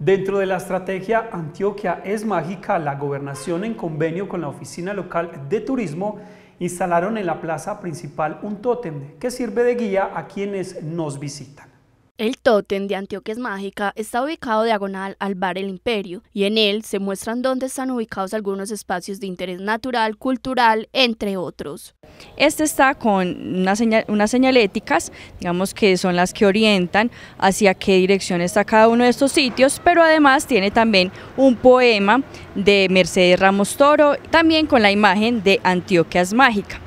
Dentro de la estrategia Antioquia es Mágica, la gobernación en convenio con la oficina local de turismo instalaron en la plaza principal un tótem que sirve de guía a quienes nos visitan. El tótem de Antioquia mágica está ubicado diagonal al bar El Imperio y en él se muestran dónde están ubicados algunos espacios de interés natural, cultural, entre otros. Este está con unas señaléticas, digamos que son las que orientan hacia qué dirección está cada uno de estos sitios, pero además tiene también un poema de Mercedes Ramos Toro, también con la imagen de Antioquia mágica.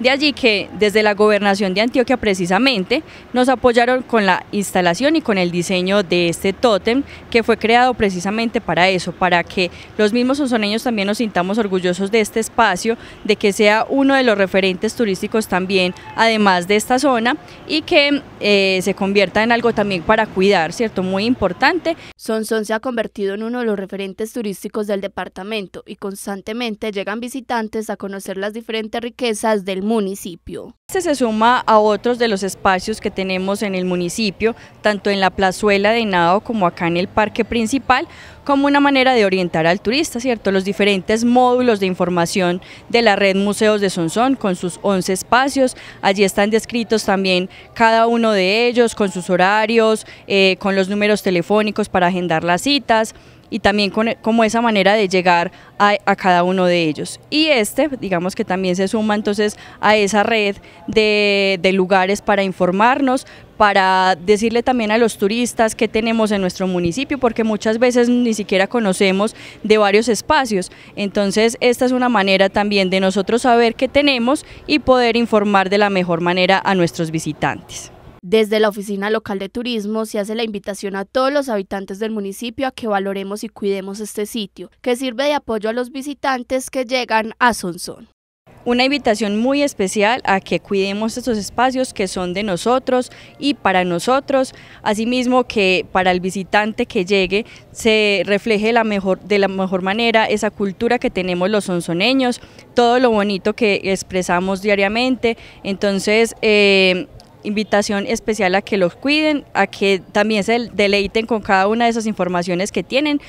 De allí que desde la gobernación de Antioquia precisamente nos apoyaron con la instalación y con el diseño de este tótem que fue creado precisamente para eso, para que los mismos sonsoneños también nos sintamos orgullosos de este espacio, de que sea uno de los referentes turísticos también, además de esta zona, y que eh, se convierta en algo también para cuidar, ¿cierto? Muy importante. Sonson se ha convertido en uno de los referentes turísticos del departamento y constantemente llegan visitantes a conocer las diferentes riquezas del municipio. Este se suma a otros de los espacios que tenemos en el municipio, tanto en la plazuela de Nado como acá en el parque principal, como una manera de orientar al turista, ¿cierto? Los diferentes módulos de información de la red Museos de Sonsón con sus 11 espacios, allí están descritos también cada uno de ellos con sus horarios, eh, con los números telefónicos para agendar las citas, y también como esa manera de llegar a, cada uno de ellos. Y este, digamos que también se suma entonces a esa red de, de lugares para informarnos, para decirle también a los turistas qué tenemos en nuestro municipio, porque muchas veces ni siquiera conocemos de varios espacios. Entonces, esta es una manera también de nosotros saber qué tenemos y poder informar de la mejor manera a nuestros visitantes. Desde la Oficina Local de Turismo se hace la invitación a todos los habitantes del municipio a que valoremos y cuidemos este sitio, que sirve de apoyo a los visitantes que llegan a Sonsón una invitación muy especial a que cuidemos estos espacios que son de nosotros y para nosotros, asimismo que para el visitante que llegue se refleje la mejor, de la mejor manera esa cultura que tenemos los sonsoneños, todo lo bonito que expresamos diariamente, entonces eh, invitación especial a que los cuiden, a que también se deleiten con cada una de esas informaciones que tienen,